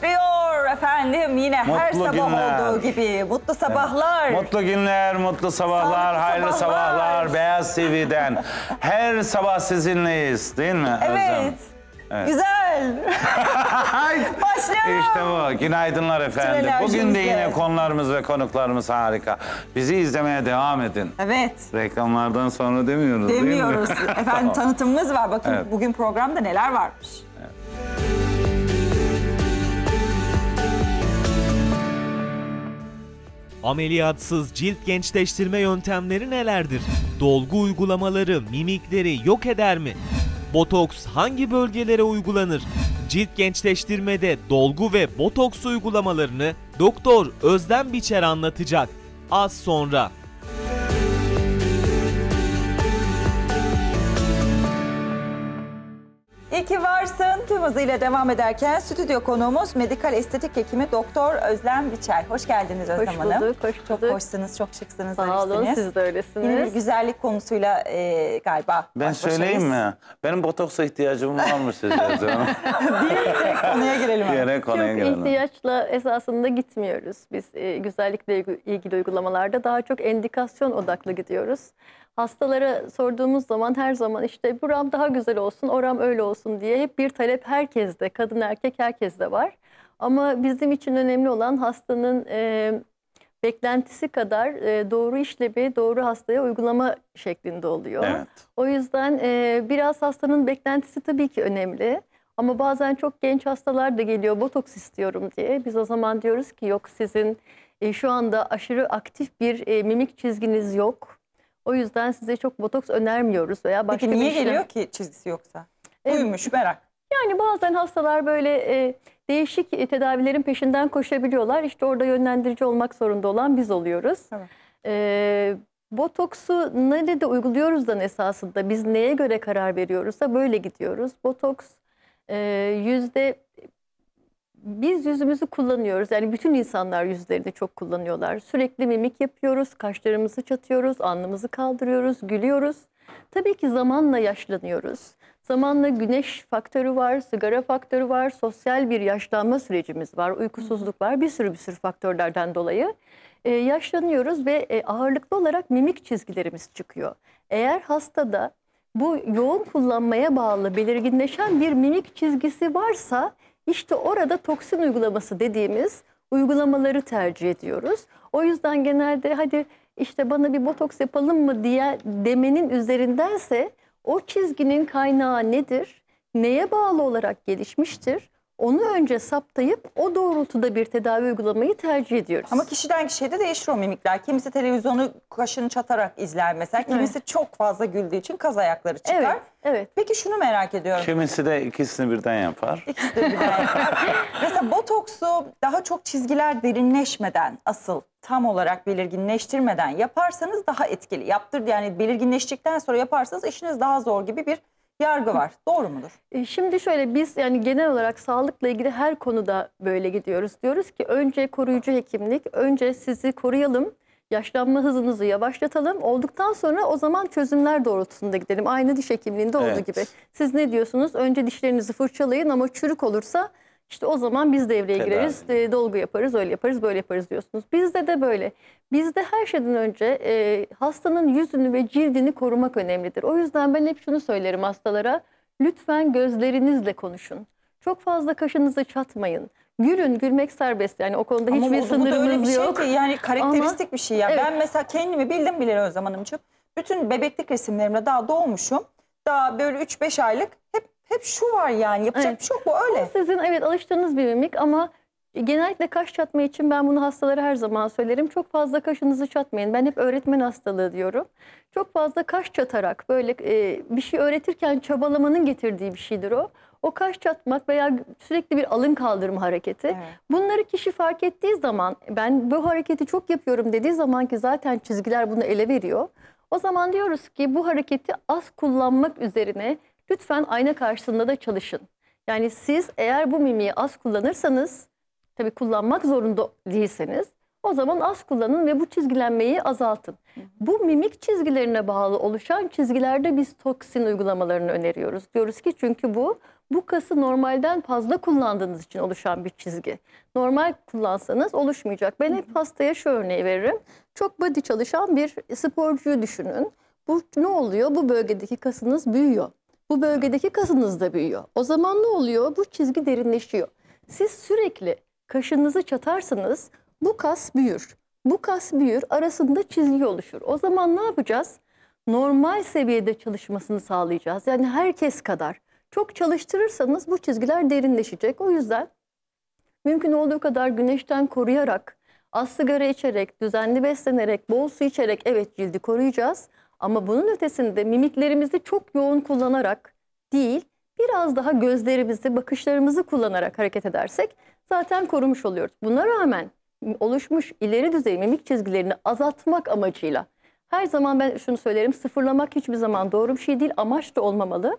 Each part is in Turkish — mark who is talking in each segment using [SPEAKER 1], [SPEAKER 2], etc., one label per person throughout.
[SPEAKER 1] başlıyor efendim. Yine mutlu her sabah günler. olduğu gibi. Mutlu sabahlar. Evet.
[SPEAKER 2] Mutlu günler, mutlu sabahlar, Sağlıklı hayırlı sabahlar. sabahlar. Beyaz TV'den her sabah sizinleyiz değil mi Evet. Özlem?
[SPEAKER 1] Evet. Güzel. Başlayalım. İşte
[SPEAKER 2] bu. Günaydınlar efendim. Bugün de yine konularımız ve konuklarımız harika. Bizi izlemeye devam edin. Evet. Reklamlardan sonra demiyoruz Demiyoruz. değil mi? Efendim tamam. tanıtımımız
[SPEAKER 1] var. Bakın evet. bugün programda neler varmış.
[SPEAKER 2] Ameliyatsız cilt gençleştirme yöntemleri nelerdir? Dolgu uygulamaları mimikleri yok eder mi? Botoks hangi bölgelere uygulanır? Cilt gençleştirmede dolgu ve botoks uygulamalarını Doktor Özlem Biçer anlatacak az sonra.
[SPEAKER 1] İyi ki varsın. Tüm hızıyla devam ederken stüdyo konuğumuz medikal estetik hekimi Doktor Özlem Biçer. Hoş geldiniz Özlem hoş Hanım. hoş bulduk. Çok hoşsunuz, çok şıksınız. Sağ olun, siz de öylesiniz. Yine güzellik konusuyla e, galiba Ben söyleyeyim mi?
[SPEAKER 2] Benim botoksa ihtiyacım varmış size Özlem Diyerek konuya girelim. Diyerek konuya çok girelim.
[SPEAKER 3] ihtiyaçla esasında gitmiyoruz. Biz e, güzellikle ilgili uygulamalarda daha çok endikasyon odaklı gidiyoruz. Hastalara sorduğumuz zaman her zaman işte buram daha güzel olsun, oram öyle olsun olsun diye hep bir talep herkeste, kadın erkek herkeste var. Ama bizim için önemli olan hastanın e, beklentisi kadar e, doğru işlemi doğru hastaya uygulama şeklinde oluyor. Evet. O yüzden e, biraz hastanın beklentisi tabii ki önemli. Ama bazen çok genç hastalar da geliyor botoks istiyorum diye. Biz o zaman diyoruz ki yok sizin e, şu anda aşırı aktif bir e, mimik çizginiz yok. O yüzden size çok botoks önermiyoruz veya başka Peki bir şey... geliyor
[SPEAKER 1] ki çizgisi yoksa? Buymuş merak.
[SPEAKER 3] Yani bazen hastalar böyle e, değişik e, tedavilerin peşinden koşabiliyorlar. İşte orada yönlendirici olmak zorunda olan biz oluyoruz. Evet. E, botoksu nerede uyguluyoruz da esasında biz neye göre karar veriyoruz da böyle gidiyoruz. Botoks e, yüzde biz yüzümüzü kullanıyoruz. Yani bütün insanlar yüzlerini çok kullanıyorlar. Sürekli mimik yapıyoruz, kaşlarımızı çatıyoruz, alnımızı kaldırıyoruz, gülüyoruz. Tabii ki zamanla yaşlanıyoruz. Zamanla güneş faktörü var, sigara faktörü var, sosyal bir yaşlanma sürecimiz var, uykusuzluk var. Bir sürü bir sürü faktörlerden dolayı e, yaşlanıyoruz ve e, ağırlıklı olarak mimik çizgilerimiz çıkıyor. Eğer hastada bu yoğun kullanmaya bağlı belirginleşen bir mimik çizgisi varsa işte orada toksin uygulaması dediğimiz uygulamaları tercih ediyoruz. O yüzden genelde hadi işte bana bir botoks yapalım mı diye demenin üzerindense o çizginin kaynağı nedir? Neye bağlı olarak gelişmiştir? onu önce saptayıp o doğrultuda bir tedavi uygulamayı tercih ediyoruz. Ama
[SPEAKER 1] kişiden kişiye de değişir o mimikler. Kimisi televizyonu kaşını çatarak izler mesela. Kimisi evet. çok fazla güldüğü için kaz ayakları çıkar. Evet, evet. Peki şunu merak ediyorum. Kimisi
[SPEAKER 2] de ikisini birden yapar. İkisi de birden
[SPEAKER 1] yapar. mesela botoksu daha çok çizgiler derinleşmeden asıl tam olarak belirginleştirmeden yaparsanız daha etkili. Yaptır yani belirginleştikten sonra yaparsanız işiniz daha zor gibi bir yargı var. Doğru mudur? E, şimdi şöyle biz yani genel olarak sağlıkla ilgili her konuda böyle
[SPEAKER 3] gidiyoruz. Diyoruz ki önce koruyucu hekimlik, önce sizi koruyalım. Yaşlanma hızınızı yavaşlatalım. Olduktan sonra o zaman çözümler doğrultusunda gidelim. Aynı diş hekimliğinde olduğu gibi. Siz ne diyorsunuz? Önce dişlerinizi fırçalayın ama çürük olursa işte o zaman biz devreye Tedavi. gireriz, e, dolgu yaparız, öyle yaparız, böyle yaparız diyorsunuz. Bizde de böyle. Bizde her şeyden önce e, hastanın yüzünü ve cildini korumak önemlidir. O yüzden ben hep şunu söylerim hastalara. Lütfen gözlerinizle konuşun. Çok fazla kaşınızı çatmayın. Gülün,
[SPEAKER 1] gülmek serbest. Yani o konuda Ama hiçbir sınırımız öyle bir şey yok. Şey ki, yani karakteristik Ama, bir şey ya. Evet. Ben mesela kendimi bildim bile o Özlem çok. Bütün bebeklik resimlerimle daha doğmuşum. Daha böyle 3-5 aylık hep hep şu var yani yapacak evet. bir şey yok bu öyle. Ama sizin evet alıştığınız bir mimik ama
[SPEAKER 3] genellikle kaş çatma için ben bunu hastalara her zaman söylerim. Çok fazla kaşınızı çatmayın. Ben hep öğretmen hastalığı diyorum. Çok fazla kaş çatarak böyle e, bir şey öğretirken çabalamanın getirdiği bir şeydir o. O kaş çatmak veya sürekli bir alın kaldırma hareketi. Evet. Bunları kişi fark ettiği zaman ben bu hareketi çok yapıyorum dediği zaman ki zaten çizgiler bunu ele veriyor. O zaman diyoruz ki bu hareketi az kullanmak üzerine Lütfen ayna karşısında da çalışın. Yani siz eğer bu mimiği az kullanırsanız, tabii kullanmak zorunda değilseniz, o zaman az kullanın ve bu çizgilenmeyi azaltın. Bu mimik çizgilerine bağlı oluşan çizgilerde biz toksin uygulamalarını öneriyoruz. Diyoruz ki çünkü bu bu kası normalden fazla kullandığınız için oluşan bir çizgi. Normal kullansanız oluşmayacak. Ben hep hastaya şu örneği veririm. Çok body çalışan bir sporcuyu düşünün. Bu ne oluyor? Bu bölgedeki kasınız büyüyor. Bu bölgedeki kasınız da büyüyor. O zaman ne oluyor? Bu çizgi derinleşiyor. Siz sürekli kaşınızı çatarsanız bu kas büyür. Bu kas büyür, arasında çizgi oluşur. O zaman ne yapacağız? Normal seviyede çalışmasını sağlayacağız. Yani herkes kadar. Çok çalıştırırsanız bu çizgiler derinleşecek. O yüzden mümkün olduğu kadar güneşten koruyarak, az sigara içerek, düzenli beslenerek, bol su içerek evet cildi koruyacağız. Ama bunun ötesinde mimiklerimizi çok yoğun kullanarak değil, biraz daha gözlerimizi, bakışlarımızı kullanarak hareket edersek zaten korumuş oluyoruz. Buna rağmen oluşmuş ileri düzey mimik çizgilerini azaltmak amacıyla her zaman ben şunu söylerim sıfırlamak hiçbir zaman doğru bir şey değil amaç da olmamalı.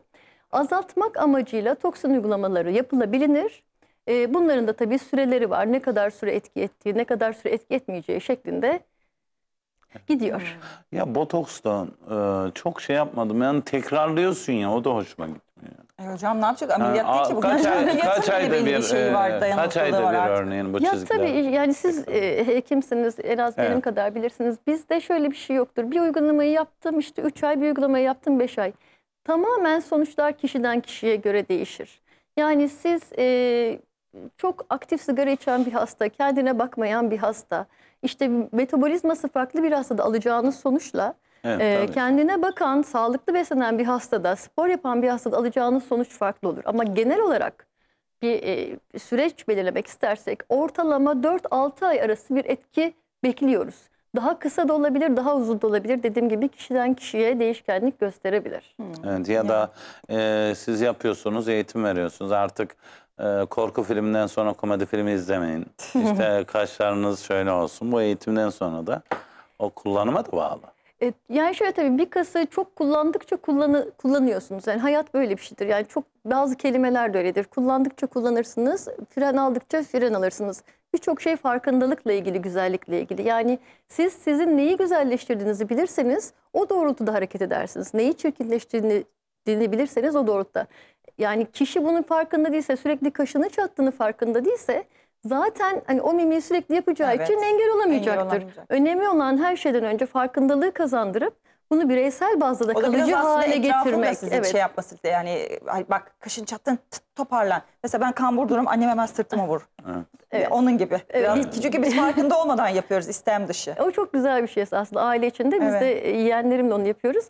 [SPEAKER 3] Azaltmak amacıyla toksin uygulamaları yapılabilir. Ee, bunların da tabii süreleri var. Ne kadar süre etki ettiği, ne kadar süre etki etmeyeceği şeklinde
[SPEAKER 1] Gidiyor.
[SPEAKER 2] Ya botoks da e, çok şey yapmadım. Yani tekrarlıyorsun ya o da hoşuma gitmiyor.
[SPEAKER 1] E, hocam ne yapacak? Ameliyat yani, değil ki bu. Kaç, ay, kaç ayda bir, bir şey var, e, kaç ayda var bir
[SPEAKER 2] artık. örneğin bu ya çizgiler. Tabii
[SPEAKER 3] yani siz e, hekimsiniz en az evet. benim kadar bilirsiniz. Bizde şöyle bir şey yoktur. Bir uygulamayı yaptım işte 3 ay bir uygulamayı yaptım 5 ay. Tamamen sonuçlar kişiden kişiye göre değişir. Yani siz e, çok aktif sigara içen bir hasta, kendine bakmayan bir hasta, işte metabolizması farklı bir hastada alacağınız sonuçla evet, e, kendine bakan, sağlıklı beslenen bir hastada, spor yapan bir hastada alacağınız sonuç farklı olur. Ama genel olarak bir e, süreç belirlemek istersek ortalama 4-6 ay arası bir etki bekliyoruz. Daha kısa da olabilir, daha uzun da olabilir. Dediğim gibi kişiden kişiye değişkenlik gösterebilir. Hmm.
[SPEAKER 2] Evet, ya da e, siz yapıyorsunuz, eğitim veriyorsunuz. Artık e, korku filminden sonra komedi filmi izlemeyin. İşte kaşlarınız şöyle olsun. Bu eğitimden sonra da o kullanıma da bağlı.
[SPEAKER 3] E, Yani şöyle tabii bir kası çok kullandıkça kullanı, kullanıyorsunuz. Yani hayat böyle bir şeydir. Yani çok bazı kelimeler de öyledir. Kullandıkça kullanırsınız, fren aldıkça fren alırsınız birçok şey farkındalıkla ilgili, güzellikle ilgili. Yani siz sizin neyi güzelleştirdiğinizi bilirseniz o doğrultuda hareket edersiniz. Neyi çirkinleştirdiğini bilirseniz o doğrultuda. Yani kişi bunun farkında değilse, sürekli kaşını çattığını farkında değilse zaten hani o mimiği sürekli yapacağı evet. için engel olamayacaktır. Engel Önemli olan her şeyden önce farkındalığı kazandırıp bunu bireysel bazda da kalıcı da hale getirmek. Sizin evet. şey
[SPEAKER 1] yapması yani bak kaşın çattın toparlan. Mesela ben kambur durum annem hemen sırtımı vur. Evet. Onun gibi. Biraz, evet. Çünkü biz farkında olmadan yapıyoruz istem dışı. O çok güzel bir şey aslında aile
[SPEAKER 3] içinde. Biz evet. de yeğenlerimle onu yapıyoruz.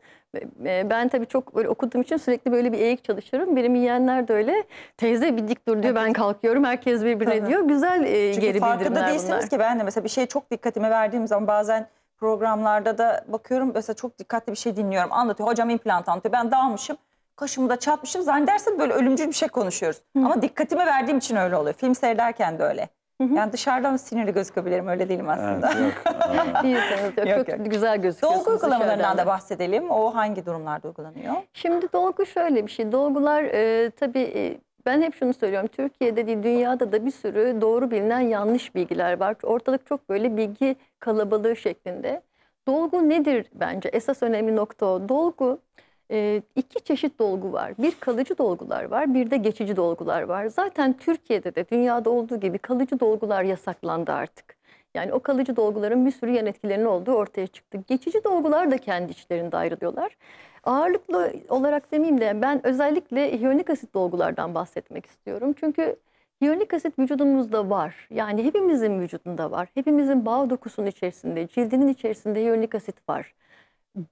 [SPEAKER 3] E, ben tabii çok böyle okuduğum için sürekli böyle bir eğik
[SPEAKER 1] çalışırım. Benim yiyenler de öyle. Teyze bir dik dur diyor evet. ben kalkıyorum. Herkes birbirine tabii. diyor. Güzel e, Çünkü geri bildirimler bunlar. Çünkü farkında değilsiniz ki ben de mesela bir şey çok dikkatime verdiğim zaman bazen programlarda da bakıyorum mesela çok dikkatli bir şey dinliyorum. Anlatıyor hocam implant anlatıyor. Ben dalmışım. Kaşımı da çatmışım. Zannedersin böyle ölümcül bir şey konuşuyoruz. Hı. Ama dikkatime verdiğim için öyle oluyor. Film seyrederken de öyle. Hı hı. Yani dışarıdan sinirli gözükebilirim öyle değilim aslında. Evet, yok. Değilsiniz. Yok, yok, yok. Güzel gözüküyorsunuz. Dolgu uygulamalarından da bahsedelim. O hangi durumlarda uygulanıyor? Şimdi dolgu şöyle bir şey.
[SPEAKER 3] Dolgular e, tabii e, ben hep şunu söylüyorum. Türkiye'de değil dünyada da bir sürü doğru bilinen yanlış bilgiler var. Ortalık çok böyle bilgi kalabalığı şeklinde. Dolgu nedir bence? Esas önemli nokta o. Dolgu e, iki çeşit dolgu var. Bir kalıcı dolgular var, bir de geçici dolgular var. Zaten Türkiye'de de dünyada olduğu gibi kalıcı dolgular yasaklandı artık. Yani o kalıcı dolguların bir sürü yan etkilerinin olduğu ortaya çıktı. Geçici dolgular da kendi içlerinde ayrılıyorlar. Ağırlıklı olarak demeyeyim de ben özellikle hiyonik asit dolgulardan bahsetmek istiyorum. Çünkü hiyonik asit vücudumuzda var. Yani hepimizin vücudunda var. Hepimizin bağ dokusunun içerisinde, cildinin içerisinde hiyonik asit var.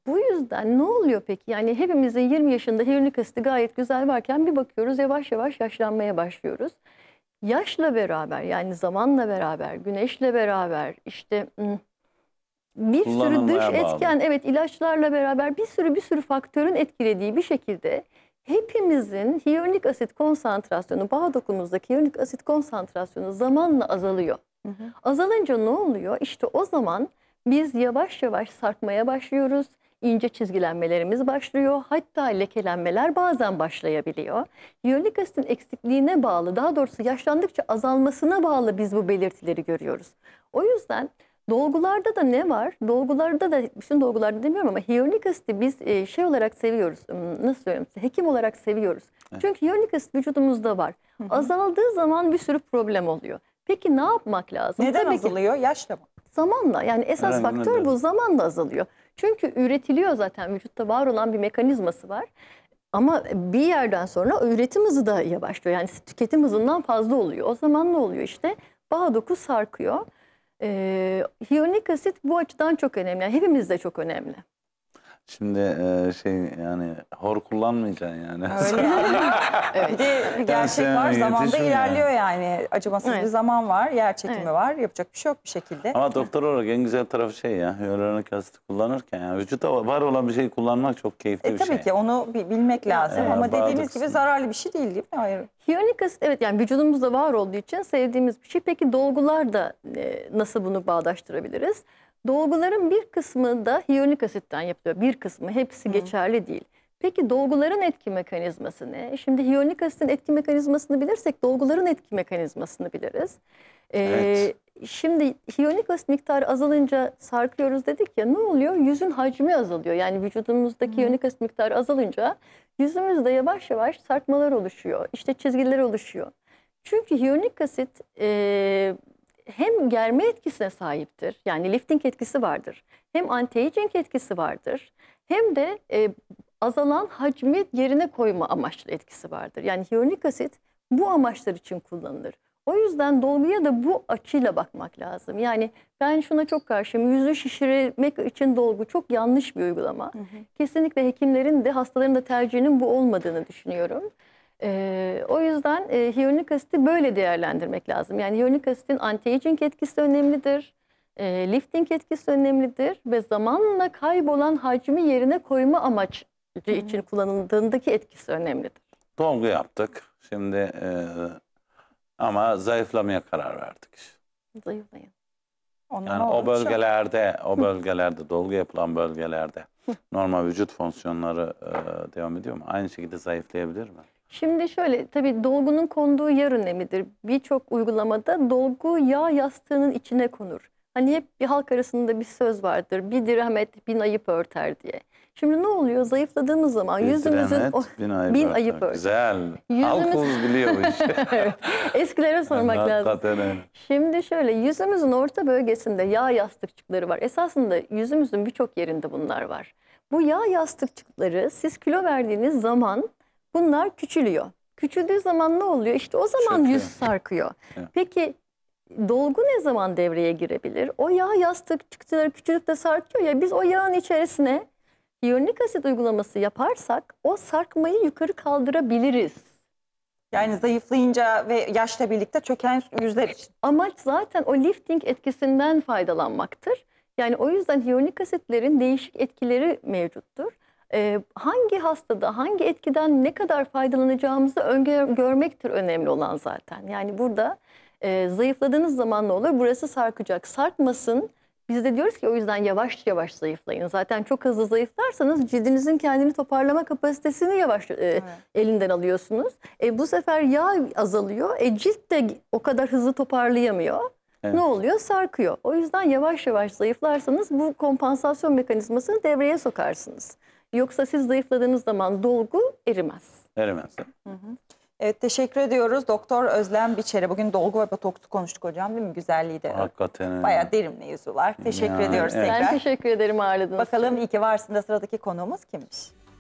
[SPEAKER 3] Bu yüzden ne oluyor peki? Yani hepimizin 20 yaşında hiyonik asiti gayet güzel varken bir bakıyoruz yavaş yavaş yaşlanmaya başlıyoruz yaşla beraber yani zamanla beraber, güneşle beraber işte bir sürü dış bağlı. etken evet ilaçlarla beraber bir sürü bir sürü faktörün etkilediği bir şekilde hepimizin hiyonik asit konsantrasyonu, bağ dokumumuzdaki hiyonik asit konsantrasyonu zamanla azalıyor. Hı hı. Azalınca ne oluyor? İşte o zaman biz yavaş yavaş sarkmaya başlıyoruz ince çizgilenmelerimiz başlıyor. Hatta lekelenmeler bazen başlayabiliyor. Yönelik asitin eksikliğine bağlı, daha doğrusu yaşlandıkça azalmasına bağlı biz bu belirtileri görüyoruz. O yüzden dolgularda da ne var? Dolgularda da, bütün dolgularda demiyorum ama hyaluronik asiti biz e, şey olarak seviyoruz. Hmm, nasıl söyleyeyim? Hekim olarak seviyoruz. Evet. Çünkü hyaluronik asit vücudumuzda var. Hı hı. Azaldığı zaman bir sürü problem oluyor. Peki ne yapmak lazım? Neden Tabii azalıyor? Ki, Yaşla mı? Zamanla yani esas Aynen faktör bu zamanla azalıyor. Çünkü üretiliyor zaten vücutta var olan bir mekanizması var. Ama bir yerden sonra üretim hızı da yavaşlıyor. Yani tüketim hızından fazla oluyor. O zaman ne oluyor işte? Bağ doku sarkıyor. Ee, hiyonik asit bu açıdan çok önemli. Yani hepimizde
[SPEAKER 1] çok önemli.
[SPEAKER 2] Şimdi e, şey yani hor kullanmayacaksın yani. Öyle.
[SPEAKER 1] evet. Bir de gerçek var. Zamanda yetişim ya. ilerliyor yani. Acımasız Evet. bir zaman var. Yer çekimi Evet. var. Yapacak bir şey yok bir şekilde. Ama
[SPEAKER 2] doktor olarak en güzel tarafı şey ya. Hyaluronik asit kullanırken yani vücuda var olan bir şeyi kullanmak çok keyifli E, bir tabii şey.
[SPEAKER 1] ki onu bilmek lazım Evet, ama dediğiniz gibi zararlı bir şey değil değil mi? Hayır. Hyaluronik asit evet yani vücudumuzda var olduğu için sevdiğimiz bir şey. Peki
[SPEAKER 3] dolgular da e, nasıl bunu bağdaştırabiliriz? Dolguların bir kısmı da hiyonik asitten yapılıyor. Bir kısmı, hepsi Hı. geçerli değil. Peki dolguların etki mekanizması ne? Şimdi hiyonik asitin etki mekanizmasını bilirsek dolguların etki mekanizmasını biliriz. Ee, evet. Şimdi hiyonik asit miktarı azalınca sarkıyoruz dedik ya ne oluyor? Yüzün hacmi azalıyor. Yani vücudumuzdaki hmm. hiyonik asit miktarı azalınca yüzümüzde yavaş yavaş sarkmalar oluşuyor. İşte çizgiler oluşuyor. Çünkü hiyonik asit e, hem germe etkisine sahiptir. Yani lifting etkisi vardır. Hem anti-aging etkisi vardır. Hem de e, azalan hacmi yerine koyma amaçlı etkisi vardır. Yani hyaluronik asit bu amaçlar için kullanılır. O yüzden dolguya da bu açıyla bakmak lazım. Yani ben şuna çok karşıyım. Yüzü şişirmek için dolgu çok yanlış bir uygulama. Hı hı. Kesinlikle hekimlerin de hastaların da tercihinin bu olmadığını düşünüyorum. Ee, o yüzden e, hyaluronik asiti böyle değerlendirmek lazım. Yani hyaluronik asitin anti-aging etkisi önemlidir. E, lifting etkisi önemlidir ve zamanla kaybolan hacmi yerine koyma amacı hmm. için kullanıldığındaki etkisi önemlidir.
[SPEAKER 2] Dolgu yaptık. Şimdi e, ama zayıflamaya karar verdik.
[SPEAKER 3] Zayıflayın. Ondan yani o şey bölgelerde,
[SPEAKER 2] o bölgelerde, dolgu yapılan bölgelerde normal vücut fonksiyonları e, devam ediyor mu? Aynı şekilde zayıflayabilir
[SPEAKER 3] mi? Şimdi şöyle tabii dolgunun konduğu yer önemlidir. Birçok uygulamada dolgu yağ yastığının içine konur. Hani hep bir halk arasında bir söz vardır. Bir dirhamet bin ayıp örter diye. Şimdi ne oluyor? Zayıfladığımız zaman bir yüzümüzün dirhamet, o, oh, bin ayıp, bin ayıp örter.
[SPEAKER 2] Güzel. Yüzümüz... Halkımız biliyor bu işi.
[SPEAKER 3] Eskilere sormak lazım. Şimdi şöyle yüzümüzün orta bölgesinde yağ yastıkçıkları var. Esasında yüzümüzün birçok yerinde bunlar var. Bu yağ yastıkçıkları siz kilo verdiğiniz zaman Bunlar küçülüyor. Küçüldüğü zaman ne oluyor? İşte o zaman Çöküyor. yüz sarkıyor. Evet. Peki dolgu ne zaman devreye girebilir? O yağ yastık çıktıları küçülüp de sarkıyor ya biz o yağın içerisine iyonik asit uygulaması yaparsak o sarkmayı yukarı kaldırabiliriz. Yani zayıflayınca ve yaşla birlikte çöken yüzler için. Amaç zaten o lifting etkisinden faydalanmaktır. Yani o yüzden hiyonik asitlerin değişik etkileri mevcuttur e, hangi hastada hangi etkiden ne kadar faydalanacağımızı öngörmektir önemli olan zaten. Yani burada e, zayıfladığınız zaman ne olur? Burası sarkacak. Sarkmasın. Biz de diyoruz ki o yüzden yavaş yavaş zayıflayın. Zaten çok hızlı zayıflarsanız cildinizin kendini toparlama kapasitesini yavaş e, evet. elinden alıyorsunuz. E, bu sefer yağ azalıyor. E, cilt de o kadar hızlı toparlayamıyor. Evet. Ne oluyor? Sarkıyor. O yüzden yavaş yavaş zayıflarsanız bu kompansasyon
[SPEAKER 1] mekanizmasını devreye sokarsınız. Yoksa siz zayıfladığınız zaman dolgu erimez. Erimez. Hı hı. Evet teşekkür ediyoruz. Doktor Özlem Biçer'e bugün dolgu ve botoksu konuştuk hocam değil mi? Güzelliği de. Hakikaten. Baya Bayağı derinle yüzüyorlar. Teşekkür yani, ediyoruz evet. tekrar. Ben teşekkür ederim ağırladığınız için. Bakalım iyi ki varsın da sıradaki konuğumuz kimmiş?